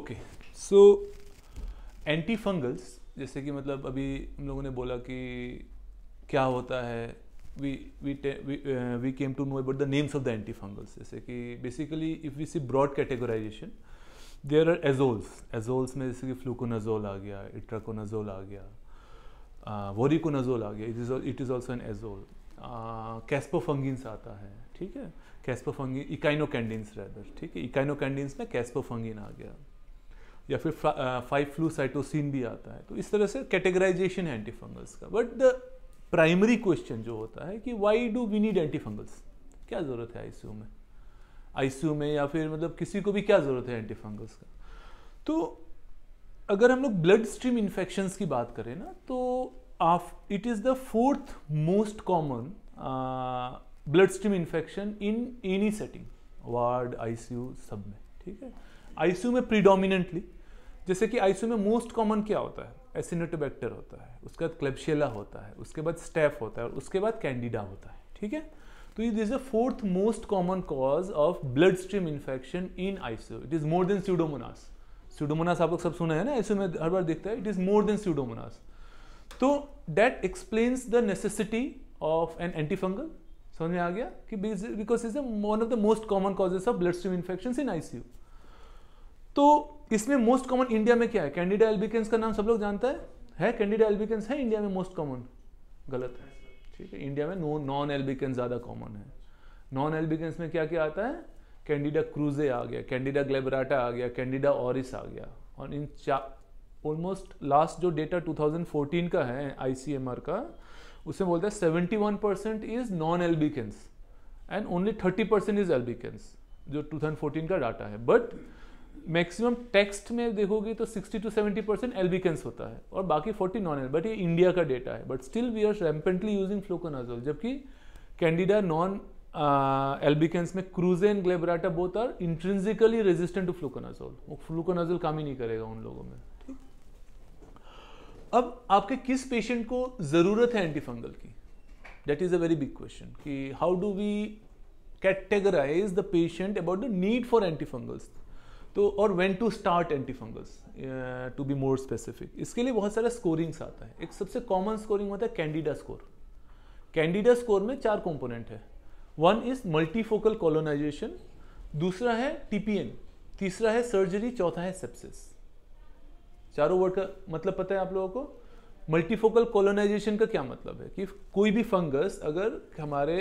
okay so anti fungals जैसे कि मतलब अभी हम लोगों ने बोला कि क्या होता है we we we came to know about the names of the anti fungals जैसे कि basically if we see broad categorization there are azoles azoles में जैसे कि फ्लूकोनाजोल आ गया इट्राकोनाजोल आ गया वोरिकोनाजोल uh, आ गया it is it is also an azole caspofungin आता है ठीक है कैस्पोफंगिन इकाइनोकैंडिन्स रेदर ठीक है इकाइनोकैंडस में कैस्पोफंगिन आ गया या फिर फाइव फ्लू साइटोसिन भी आता है तो इस तरह से कैटेगराइजेशन है एंटीफंगल्स का बट द प्राइमरी क्वेश्चन जो होता है कि why do we need antifungals क्या ज़रूरत है आईसीयू में आईसीयू में या फिर मतलब किसी को भी क्या ज़रूरत है एंटीफंगल्स का तो अगर हम लोग ब्लड स्ट्रीम इन्फेक्शंस की बात करें ना तो आफ it is the fourth most common blood stream infection in any setting ward ICU सब में ठीक है आईसीयू में प्रीडोमिनेंटली जैसे कि आईसीयू में मोस्ट कॉमन क्या होता है एसिनोटोबैक्टर होता है उसके बाद क्लेब्शियला होता है उसके बाद स्टेफ होता है और उसके बाद कैंडिडा होता है ठीक है तो it is a fourth most common cause of blood stream infection in ICU it is more than Pseudomonas Pseudomonas आप लोग सब सुना है ना आईसीयू में हर बार देखता है it is more than Pseudomonas तो that explains the necessity of an antifungal समझ में आ गया कि because is one of the most common causes of blood stream infection in ICU तो इसमें मोस्ट कॉमन इंडिया में क्या है कैंडिडा एल्बिकेंस का नाम सब लोग जानता है है कैंडिडा एल्बिकेंस है इंडिया में मोस्ट कॉमन गलत है ठीक है इंडिया में नो नॉन एल्बिकेंस ज़्यादा कॉमन है नॉन एल्बिकेंस में क्या क्या आता है कैंडिडा क्रूजे आ गया कैंडिडा ग्लेबराटा आ गया कैंडिडा ऑरिस आ गया और इन चार ऑलमोस्ट लास्ट जो डेटा 2014 का है आईसीएमआर का उसमें बोलता है 71 percent is non albicans and only 30 percent is albicans जो 2014 का डाटा है बट मैक्सिमम टेक्स्ट में देखोगे तो 60 टू 70 परसेंट एल्बिकेंस होता है और बाकी 40 नॉन एल बट ये इंडिया का डेटा है but still we are rampantly using fluconazole जबकि कैंडिडा नॉन एल्बिकेंस में krusei glabrata both are intrinsically resistant to fluconazole वो फ्लूकोनाजोल काम ही नहीं करेगा उन लोगों में ठीक अब आपके किस पेशेंट को ज़रूरत है एंटीफंगल की that is a very big question कि how do we categorize the patient about the need for antifungals तो और when to start anti fungus to be more specific इसके लिए बहुत सारा स्कोरिंग्स आता है एक सबसे कॉमन स्कोरिंग होता है कैंडिडा स्कोर कैंडिडा स्कोर में चार कॉम्पोनेंट है वन इज मल्टीफोकल कॉलोनाइजेशन दूसरा है टीपीएन तीसरा है सर्जरी चौथा है सेप्सिस चारों वर्ड का मतलब पता है आप लोगों को मल्टीफोकल कॉलोनाइजेशन का क्या मतलब है कि कोई भी फंगस अगर हमारे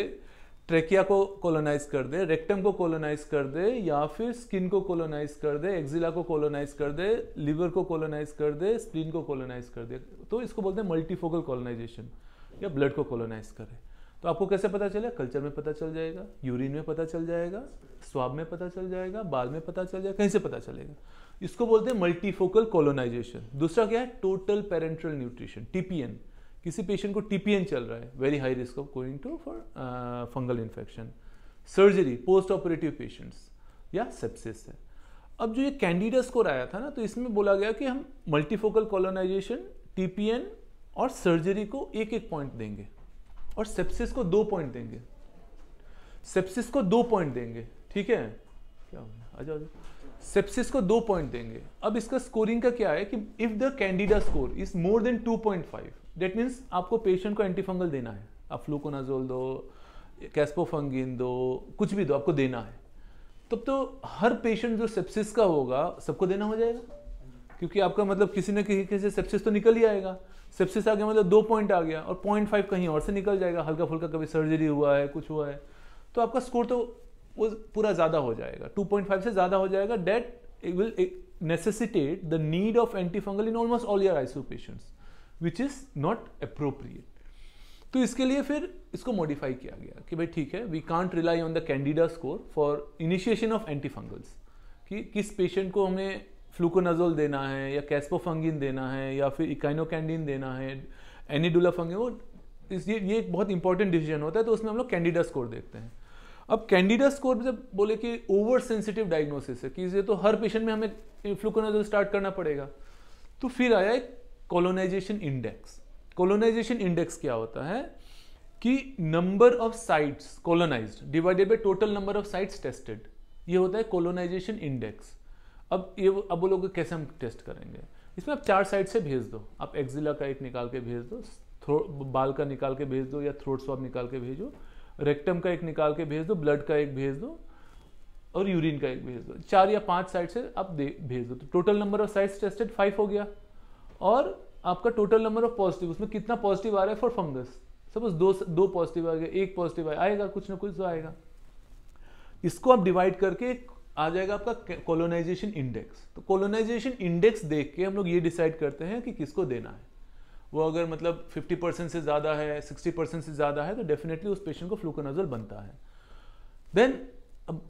ट्रेकिया को कोलोनाइज कर दे रेक्टम को कोलोनाइज कर दे या फिर स्किन को कोलोनाइज कर दे एक्जिला को कोलोनाइज कर दे लिवर को कोलोनाइज कर दे स्प्लीन को कोलोनाइज कर दे तो इसको बोलते हैं मल्टीफोकल कोलोनाइजेशन या ब्लड को कोलोनाइज करे तो आपको कैसे पता चले कल्चर में पता चल जाएगा यूरिन में पता चल जाएगा स्वाब में पता चल जाएगा बाल में पता चल जाएगा कहीं से पता चलेगा इसको बोलते हैं मल्टीफोकल कोलोनाइजेशन दूसरा क्या है टोटल पेरेंट्रल न्यूट्रिशन टीपीएन किसी पेशेंट को टीपीएन चल रहा है very high risk of going to for fungal infection surgery post operative patients या सेप्सिस है अब जो ये कैंडिडा स्कोर आया था ना तो इसमें बोला गया कि हम मल्टीफोकल कॉलोनाइजेशन टीपीएन और सर्जरी को एक एक पॉइंट देंगे और सेप्सिस को दो पॉइंट देंगे सेप्सिस को दो पॉइंट देंगे ठीक है क्या अच्छा अच्छा सेप्सिस को दो पॉइंट देंगे अब इसका स्कोरिंग का क्या है कि if the Candida score is more than two point five that means आपको पेशेंट को एंटीफंगल देना है आप फ्लूकोनाजोल दो कैस्पोफंगिन दो कुछ भी दो आपको देना है तब तो हर पेशेंट जो सेप्सिस का होगा सबको देना हो जाएगा क्योंकि आपका मतलब किसी न किसी से सेप्सिस तो निकल ही आएगा सेप्सिस आ गया मतलब दो पॉइंट आ गया और पॉइंट फाइव कहीं और से निकल जाएगा हल्का फुल्का कभी सर्जरी हुआ है कुछ हुआ है तो आपका स्कोर तो वो पूरा ज़्यादा हो जाएगा टू पॉइंट फाइव से ज़्यादा हो जाएगा that will necessitate the need of antifungal in almost all your ICU patients which is not appropriate तो इसके लिए फिर इसको मॉडिफाई किया गया कि भाई ठीक है we can't rely on the Candida score for initiation of anti fungals कि किस पेशेंट को हमें फ्लूकोनाजोल देना है या कैस्पोफंगिन देना है या फिर इकाइनोकैंडिन देना है एनिडुलाफंगिन वो इस ये ये एक बहुत इंपॉर्टेंट डिसीजन होता है तो उसमें हम लोग कैंडिडा स्कोर देखते हैं अब कैंडिडा स्कोर जब बोले कि ओवर सेंसिटिव डायग्नोसिस है कि ये तो हर पेशेंट में हमें फ्लूकोनाजोल स्टार्ट करना पड़ेगा तो फिर आया एक कॉलोनाइजेशन इंडेक्स कॉलोनाइजेशन इंडेक्स क्या होता है कि number of sites colonize divided by total number of sites tested ये होता है कॉलोनाइजेशन इंडेक्स अब ये अब वो लोग कैसे हम टेस्ट करेंगे इसमें आप चार साइड से भेज दो आप एक्जिला का एक निकाल के भेज दो थ्रो बाल का निकाल के भेज दो या थ्रोट स्वाब निकाल के भेजो रेक्टम का एक निकाल के भेज दो ब्लड का एक भेज दो और यूरिन का एक भेज दो चार या पांच साइड से आप भेज दो तो total number of sites tested five हो गया और आपका टोटल नंबर ऑफ पॉजिटिव उसमें कितना पॉजिटिव आ रहा है फॉर फंगस सपोज दो दो पॉजिटिव आ गया एक पॉजिटिव आएगा, आएगा कुछ ना कुछ तो आएगा इसको आप डिवाइड करके आ जाएगा आपका कॉलोनाइजेशन इंडेक्स तो कॉलोनाइजेशन इंडेक्स देख के हम लोग ये डिसाइड करते हैं कि किसको देना है वो अगर मतलब 50 परसेंट से ज़्यादा है 60 परसेंट से ज़्यादा है तो डेफिनेटली उस पेशेंट को फ्लूकोनाजल बनता है देन अब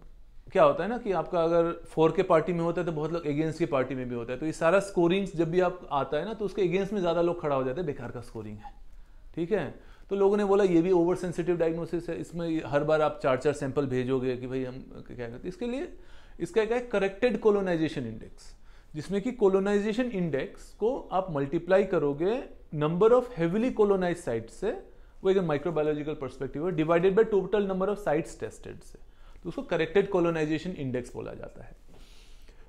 क्या होता है ना कि आपका अगर फोर के पार्टी में होता है तो बहुत लोग अगेंस्ट की पार्टी में भी होता है तो ये सारा स्कोरिंग जब भी आप आता है ना तो उसके अगेंस्ट में ज़्यादा लोग खड़ा हो जाते हैं बेकार का स्कोरिंग है ठीक है तो लोगों ने बोला ये भी ओवर सेंसिटिव डायग्नोसिस है इसमें हर बार आप चार चार सैंपल भेजोगे कि भाई हम क्या करते इसके लिए इसका क्या है करेक्टेड कोलोनाइजेशन इंडेक्स जिसमें कि कोलोनाइजेशन इंडेक्स को आप मल्टीप्लाई करोगे number of heavily colonize site से वो एक माइक्रोबायोलॉजिकल परस्पेक्टिव है divided by total number of sites tested से तो उसको करेक्टेड कॉलोनाइजेशन इंडेक्स बोला जाता है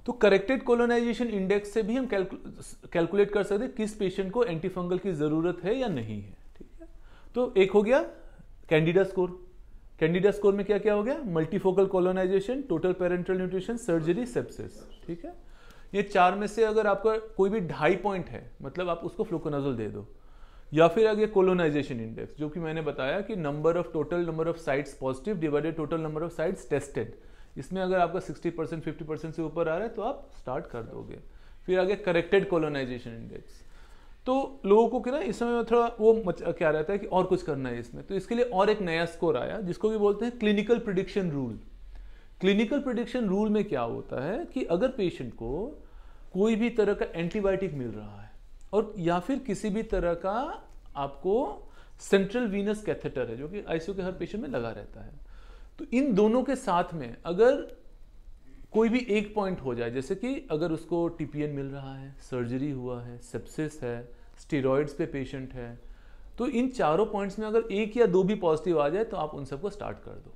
तो करेक्टेड कॉलोनाइजेशन इंडेक्स से भी हम कैलकुलेट कर सकते किस पेशेंट को एंटीफंगल की ज़रूरत है या नहीं है ठीक है तो एक हो गया कैंडिडा स्कोर कैंडिडा स्कोर में क्या क्या हो गया multifocal colonization total parental nutrition surgery sepsis ठीक है ये चार में से अगर आपका कोई भी ढाई पॉइंट है मतलब आप उसको फ्लोकोनाजोल दे दो या फिर आगे कोलोनाइजेशन इंडेक्स जो कि मैंने बताया कि number of total number of sites positive divided total number of sites tested इसमें अगर आपका 60 परसेंट फिफ्टी परसेंट से ऊपर आ रहा है तो आप स्टार्ट कर दोगे फिर आगे करेक्टेड कोलोनाइजेशन इंडेक्स तो लोगों को क्या इस समय थोड़ा वो मच, क्या रहता है कि और कुछ करना है इसमें तो इसके लिए और एक नया स्कोर आया जिसको भी बोलते हैं clinical prediction rule clinical prediction rule में क्या होता है कि अगर पेशेंट को कोई भी तरह का एंटीबायोटिक मिल रहा है और या फिर किसी भी तरह का आपको सेंट्रल वीनस कैथेटर है जो कि आईसीयू के हर पेशेंट में लगा रहता है तो इन दोनों के साथ में अगर कोई भी एक पॉइंट हो जाए जैसे कि अगर उसको टीपीएन मिल रहा है सर्जरी हुआ है सेप्सिस है स्टेरॉइड्स पे पेशेंट है तो इन चारों पॉइंट्स में अगर एक या दो भी पॉजिटिव आ जाए तो आप उन सबको स्टार्ट कर दो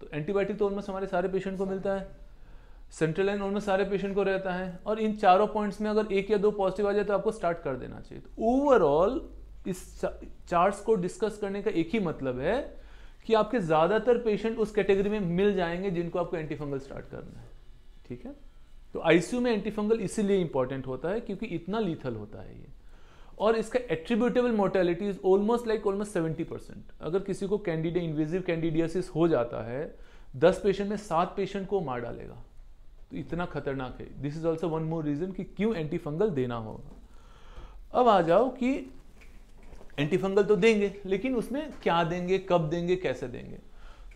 तो एंटीबायोटिक तो ऑलमोस्ट हमारे सारे पेशेंट को मिलता है सेंट्रल लाइन उनमें सारे पेशेंट को रहता है और इन चारों पॉइंट्स में अगर एक या दो पॉजिटिव आ जाए तो आपको स्टार्ट कर देना चाहिए तो ओवरऑल इस चार्ट्स को डिस्कस करने का एक ही मतलब है कि आपके ज़्यादातर पेशेंट उस कैटेगरी में मिल जाएंगे जिनको आपको एंटीफंगल स्टार्ट करना है ठीक है तो आईसीयू में एंटीफंगल इसीलिए इंपॉर्टेंट होता है क्योंकि इतना लीथल होता है ये और इसका attributable mortality is almost like almost seventy percent अगर किसी को कैंडिडे इन्वेजिव कैंडिडियासिस हो जाता है दस पेशेंट में सात पेशेंट को मार डालेगा तो इतना खतरनाक है this is also one more reason कि क्यों एंटी फंगल देना होगा अब आ जाओ कि एंटी फंगल तो देंगे लेकिन उसमें क्या देंगे कब देंगे कैसे देंगे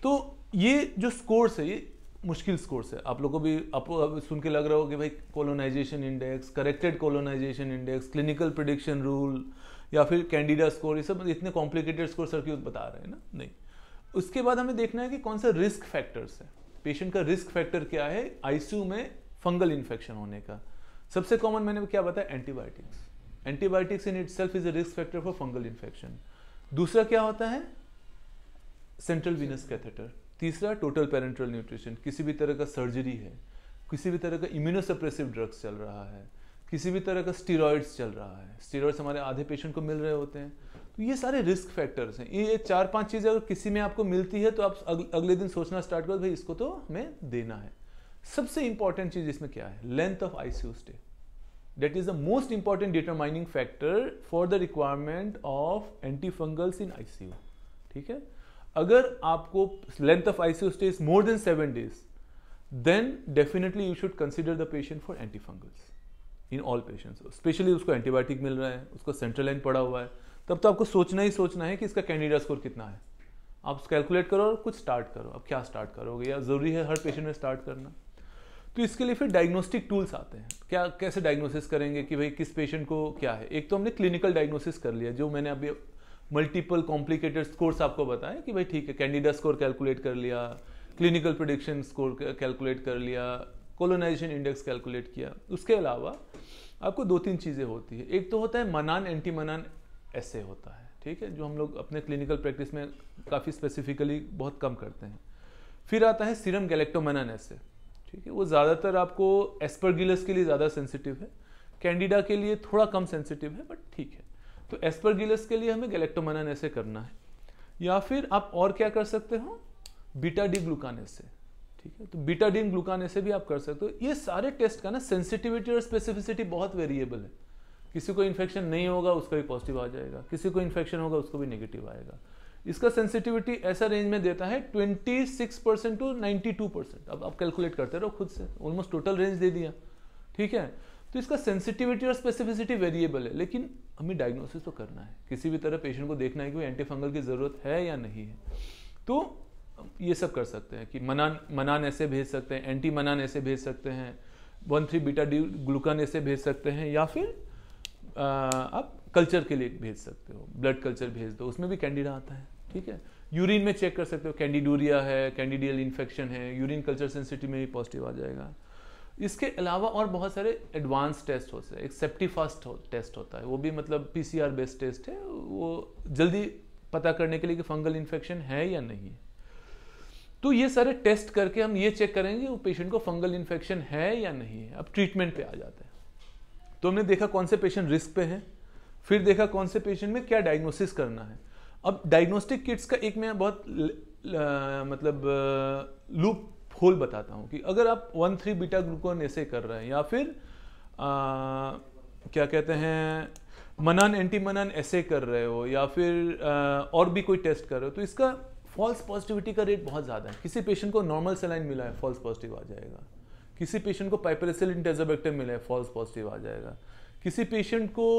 तो ये जो स्कोर्स है ये मुश्किल स्कोर्स है आप लोगों को भी आप सुन के लग रहा हो कि भाई colonization index corrected colonization index clinical prediction rule या फिर कैंडिडा स्कोर ये सब इतने कॉम्प्लिकेटेड स्कोर सर क्यों बता रहे हैं ना नहीं उसके बाद हमें देखना है कि कौन सा रिस्क फैक्टर्स है पेशेंट का रिस्क फैक्टर क्या है आईसीयू में फंगल इन्फेक्शन होने का सबसे कॉमन मैंने क्या बताया antibiotics antibiotics in it is a risk factor for fungal infection दूसरा क्या होता है सेंट्रल वीनस कैथेटर तीसरा टोटल पेरेंट्रल न्यूट्रिशन किसी भी तरह का सर्जरी है किसी भी तरह का इम्यूनोसप्रेसिव ड्रग्स चल रहा है किसी भी तरह का स्टीरॉयड्स चल रहा है स्टीरॉयड्स हमारे आधे पेशेंट को मिल रहे होते हैं तो ये सारे रिस्क फैक्टर्स हैं ये चार पांच चीज़ें अगर किसी में आपको मिलती है तो आप अगले दिन सोचना स्टार्ट करो भाई इसको तो हमें देना है सबसे इंपॉर्टेंट चीज़ इसमें क्या है length of ICU stay that is the most important determining factor for the requirement of anti fungals in ICU ठीक है अगर आपको length of ICU stay is more than seven days then definitely you should consider the patient for anti fungals in all patients especially उसको antibiotic मिल रहा है उसको central line पड़ा हुआ है तब तो आपको सोचना ही सोचना है कि इसका कैंडिडेट स्कोर कितना है आप कैलकुलेट करो और कुछ स्टार्ट करो अब क्या स्टार्ट करोगे या ज़रूरी है हर पेशेंट में स्टार्ट करना तो इसके लिए फिर डायग्नोस्टिक टूल्स आते हैं क्या कैसे डायग्नोसिस करेंगे कि भाई किस पेशेंट को क्या है एक तो हमने क्लिनिकल डायग्नोसिस कर लिया जो मैंने अभी मल्टीपल कॉम्प्लिकेटेड स्कोर्स आपको बताएं कि भाई ठीक है कैंडिडा स्कोर कैलकुलेट कर लिया क्लिनिकल प्रोडिक्शन स्कोर कैलकुलेट कर लिया कोलोनाइजेशन इंडेक्स कैलकुलेट किया उसके अलावा आपको दो तीन चीज़ें होती है एक तो होता है मनान एंटी मनान ऐसे होता है ठीक है जो हम लोग अपने क्लिनिकल प्रैक्टिस में काफ़ी स्पेसिफिकली बहुत कम करते हैं फिर आता है सीरम गैलेक्टोमैनन ऐसे ठीक है वो ज़्यादातर आपको एस्परगिलस के लिए ज़्यादा सेंसिटिव है कैंडिडा के लिए थोड़ा कम सेंसिटिव है बट ठीक है तो एस्परगिलस के लिए हमें गैलेक्टोमैनन ऐसे करना है या फिर आप और क्या कर सकते हो बीटा डी ग्लूकान ऐसे ठीक है तो बीटा डी ग्लूकान ऐसे भी आप कर सकते हो ये सारे टेस्ट का ना सेंसिटिविटी और स्पेसिफिसिटी बहुत वेरिएबल है किसी को इन्फेक्शन नहीं होगा उसका भी पॉजिटिव आ जाएगा किसी को इन्फेक्शन होगा उसको भी नेगेटिव आएगा इसका सेंसिटिविटी ऐसा रेंज में देता है 26 परसेंट टू 92 परसेंट अब आप कैलकुलेट करते रहो खुद से ऑलमोस्ट टोटल रेंज दे दिया ठीक है तो इसका सेंसिटिविटी और स्पेसिफिसिटी वेरिएबल है लेकिन हमें डायग्नोसिस तो करना है किसी भी तरह पेशेंट को देखना है कि एंटी फंगल की ज़रूरत है या नहीं है तो ये सब कर सकते हैं कि मनान मनान ऐसे भेज सकते हैं एंटी मनान ऐसे भेज सकते हैं one three beta D glucan ऐसे भेज सकते हैं या फिर आप कल्चर के लिए भेज सकते हो ब्लड कल्चर भेज दो उसमें भी कैंडिडा आता है ठीक है यूरिन में चेक कर सकते हो कैंडिडोरिया है कैंडिडियल इन्फेक्शन है यूरिन कल्चर सेंसिटिव में भी पॉजिटिव आ जाएगा इसके अलावा और बहुत सारे एडवांस टेस्ट होते हैं एक फास्ट हो, टेस्ट होता है वो भी मतलब पीसीआर बेस्ड टेस्ट है वो जल्दी पता करने के लिए कि फंगल इन्फेक्शन है या नहीं है तो ये सारे टेस्ट करके हम ये चेक करेंगे वो पेशेंट को फंगल इन्फेक्शन है या नहीं है अब ट्रीटमेंट पे आ जाते हैं तो हमने देखा कौन से पेशेंट रिस्क पे है फिर देखा कौन से पेशेंट में क्या डायग्नोसिस करना है अब डायग्नोस्टिक किट्स का एक मैं बहुत ल, ल, ल, मतलब लूप होल बताता हूँ कि अगर आप वन थ्री बीटा ग्लूकोन ऐसे कर रहे हैं या फिर आ, क्या कहते हैं मनन एंटी मनन ऐसे कर रहे हो या फिर आ, और भी कोई टेस्ट कर रहे हो तो इसका फॉल्स पॉजिटिविटी का रेट बहुत ज़्यादा है किसी पेशेंट को नॉर्मल सेलाइन मिला है फॉल्स पॉजिटिव आ जाएगा किसी पेशेंट को पाइपरेसिल इंटेजोबैक्टर मिले फॉल्स पॉजिटिव आ जाएगा किसी पेशेंट को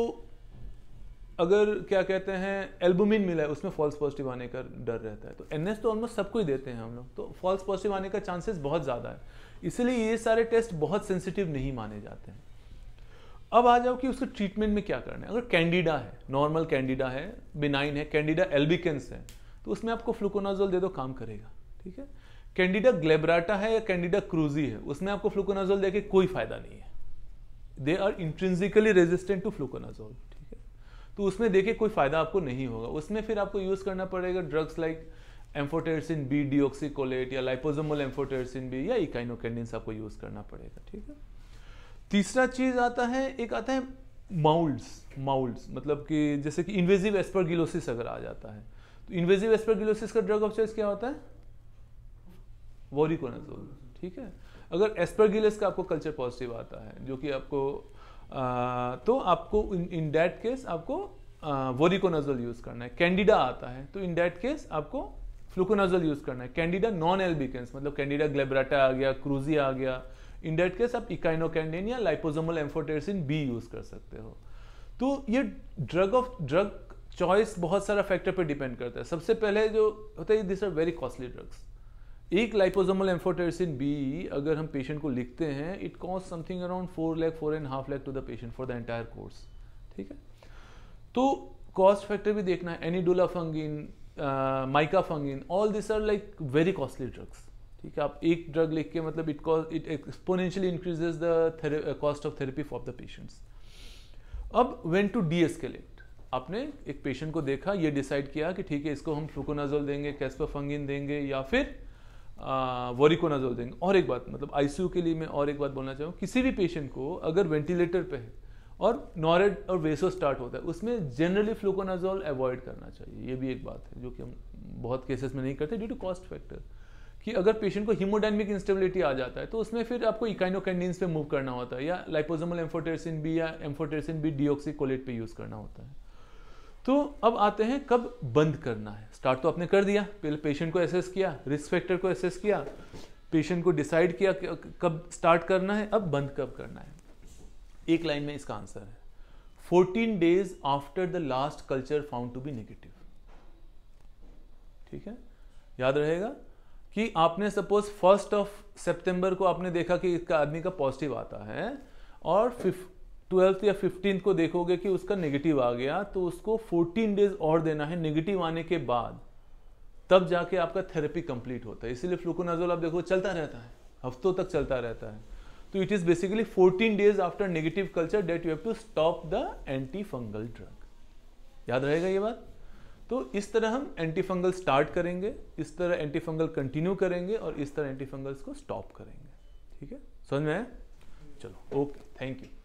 अगर क्या कहते हैं एल्बुमिन मिला है उसमें फॉल्स पॉजिटिव आने का डर रहता है तो एन तो ऑलमोस्ट सबको ही देते हैं हम लोग तो फॉल्स पॉजिटिव आने का चांसेस बहुत ज़्यादा है इसलिए ये सारे टेस्ट बहुत सेंसिटिव नहीं माने जाते हैं अब आ जाओ कि उसके ट्रीटमेंट में क्या करना है अगर कैंडिडा है नॉर्मल कैंडिडा है बिनाइन है कैंडिडा एल्बिकेंस है तो उसमें आपको फ्लूकोनाजोल दे दो काम करेगा ठीक है कैंडिडा ग्लेबराटा है या कैंडिडा क्रूजी है उसमें आपको फ्लूकोनाजोल देके कोई फायदा नहीं है they are intrinsically resistant to fluconazole ठीक है तो उसमें देखे कोई फायदा आपको नहीं होगा उसमें फिर आपको यूज करना पड़ेगा drugs like amphotericin B deoxycholate या लाइपोजोमल एम्फोटेरसिन बी या इकाइनोकेंडिन्स आपको यूज करना पड़ेगा ठीक है तीसरा चीज आता है एक आता है माउल्ड्स माउल्ड्स मतलब कि जैसे कि इन्वेजिव एस्परगिलोसिस अगर आ जाता है तो इन्वेजिव एस्परगिलोसिस का ड्रग ऑफ चॉइस क्या होता है वोरिकोनाजोल ठीक है अगर एस्परगिलस का आपको कल्चर पॉजिटिव आता है जो कि आपको आ, तो आपको इन डैट केस आपको वोरिकोनाजोल यूज करना है कैंडिडा आता है तो इन डैट केस आपको फ्लुकोनाजोल यूज करना है कैंडिडा नॉन एल्बिकेंस मतलब कैंडिडा ग्लेबराटा आ गया क्रूजी आ गया इन डैट केस आप इकाइनोकैंडेन या लाइपोजोमल एम्फोटेरसिन बी यूज कर सकते हो तो ये ड्रग ऑफ ड्रग चॉइस बहुत सारा फैक्टर पे डिपेंड करता है सबसे पहले जो होता है this are very costly drugs एक लाइपोजोमल एम्फोटेरसिन बी अगर हम पेशेंट को लिखते हैं it cost something around four lakh four and half lakh to the patient for the entire course ठीक है तो कॉस्ट फैक्टर भी देखना है anidulafungin micafungin all this are like very costly drugs ठीक है आप एक ड्रग लिख के मतलब it cost it exponentially increases the cost of therapy for the patients अब वेन टू डी एस्केलेट आपने एक पेशेंट को देखा ये डिसाइड किया कि ठीक है इसको हम फ्लूकोनाजोल देंगे कैस्पर देंगे या फिर वोरिकोनाजोल देंगे और एक बात मतलब आईसीयू के लिए मैं और एक बात बोलना चाहूँ किसी भी पेशेंट को अगर वेंटिलेटर पे है और नॉरेड और वेसो स्टार्ट होता है उसमें जनरली फ्लूकोनाजोल अवॉइड करना चाहिए ये भी एक बात है जो कि हम बहुत केसेस में नहीं करते ड्यू टू कॉस्ट फैक्टर कि अगर पेशेंट को हीमोडाइनमिक इंस्टेबिलिटी आ जाता है तो उसमें फिर आपको इकाइनोकैंडिन्स पे मूव करना होता है या लाइपोजोमल एम्फोटेरसिन बी या एम्फोटेरसिन बी डिओक्सी कोलेट पे यूज़ करना होता है तो अब आते हैं कब बंद करना है स्टार्ट तो आपने कर दिया पहले पेशेंट को एसेस किया रिस्क फैक्टर को एसेस किया पेशेंट को डिसाइड किया कब स्टार्ट करना है अब बंद कब करना है एक लाइन में इसका आंसर है 14 days after the last culture found to be negative ठीक है याद रहेगा कि आपने सपोज फर्स्ट ऑफ सितंबर को आपने देखा कि इसका आदमी का पॉजिटिव आता है और ट्वेल्थ या फिफ्टीन को देखोगे कि उसका नेगेटिव आ गया तो उसको फोर्टीन डेज और देना है नेगेटिव आने के बाद तब जाके आपका थेरेपी कंप्लीट होता है इसीलिए फ्लूकोनाजोल आप देखो चलता रहता है हफ्तों तक चलता रहता है तो it is basically 14 days after negative culture date you have to stop the anti fungal drug याद रहेगा ये बात तो इस तरह हम एंटी फंगल स्टार्ट करेंगे इस तरह एंटी फंगल कंटिन्यू करेंगे और इस तरह एंटी फंगल्स को स्टॉप करेंगे ठीक है समझ में आए चलो ओके थैंक यू